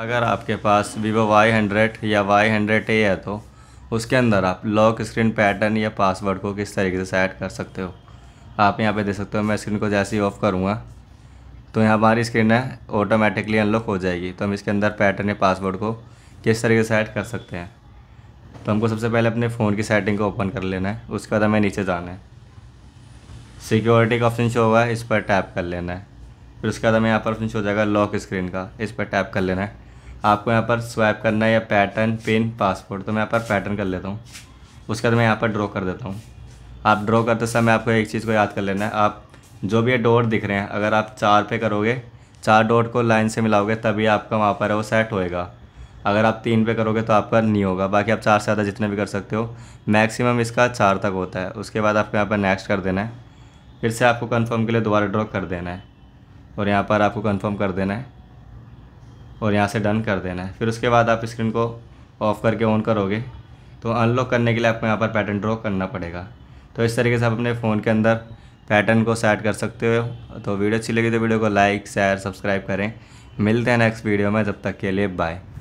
अगर आपके पास वीवो वाई हंड्रेड या वाई हंड्रेड ए है तो उसके अंदर आप लॉक स्क्रीन पैटर्न या पासवर्ड को किस तरीके से सेट कर सकते हो आप यहाँ पे देख सकते हो मैं स्क्रीन को जैसे ही ऑफ करूँगा तो यहाँ हमारी स्क्रीन है ऑटोमेटिकली अनलॉक हो जाएगी तो हम इसके अंदर पैटर्न या पासवर्ड को किस तरीके से सेट कर सकते हैं तो हमको सबसे पहले अपने फ़ोन की सेटिंग को ओपन कर लेना है उसके बाद हमें नीचे जाना है सिक्योरिटी का ऑप्शन शो हुआ है इस पर टैप कर लेना है फिर उसके बाद हमें यहाँ पर ऑप्शन शो हो जाएगा लॉक स्क्रीन का इस पर टैप कर लेना है आपको यहाँ पर स्वैप करना है या पैटर्न पिन पासपोर्ट तो मैं यहाँ पर पैटर्न कर लेता हूँ उसके बाद मैं यहाँ पर ड्रॉ कर देता हूँ आप ड्रॉ करते समय आपको एक चीज़ को याद कर लेना है आप जो भी ये डॉट दिख रहे हैं अगर आप चार पे करोगे चार डॉट को लाइन से मिलाओगे तभी आपका वहाँ पर है वो सेट होएगा अगर आप तीन पे करोगे तो आपका नहीं होगा बाकी आप चार से ज़्यादा जितने भी कर सकते हो मैक्सिमम इसका चार तक होता है उसके बाद आपको यहाँ पर नेक्स्ट कर देना है फिर से आपको कन्फर्म के लिए दोबारा ड्रॉ कर देना है और यहाँ पर आपको कन्फर्म कर देना है और यहाँ से डन कर देना है फिर उसके बाद आप स्क्रीन को ऑफ़ करके ऑन करोगे तो अनलॉक करने के लिए आपको यहाँ पर पैटर्न ड्रॉ करना पड़ेगा तो इस तरीके से आप अपने फ़ोन के अंदर पैटर्न को सेट कर सकते हो तो वीडियो अच्छी लगी तो वीडियो को लाइक शेयर सब्सक्राइब करें मिलते हैं नेक्स्ट वीडियो में जब तक के लिए बाय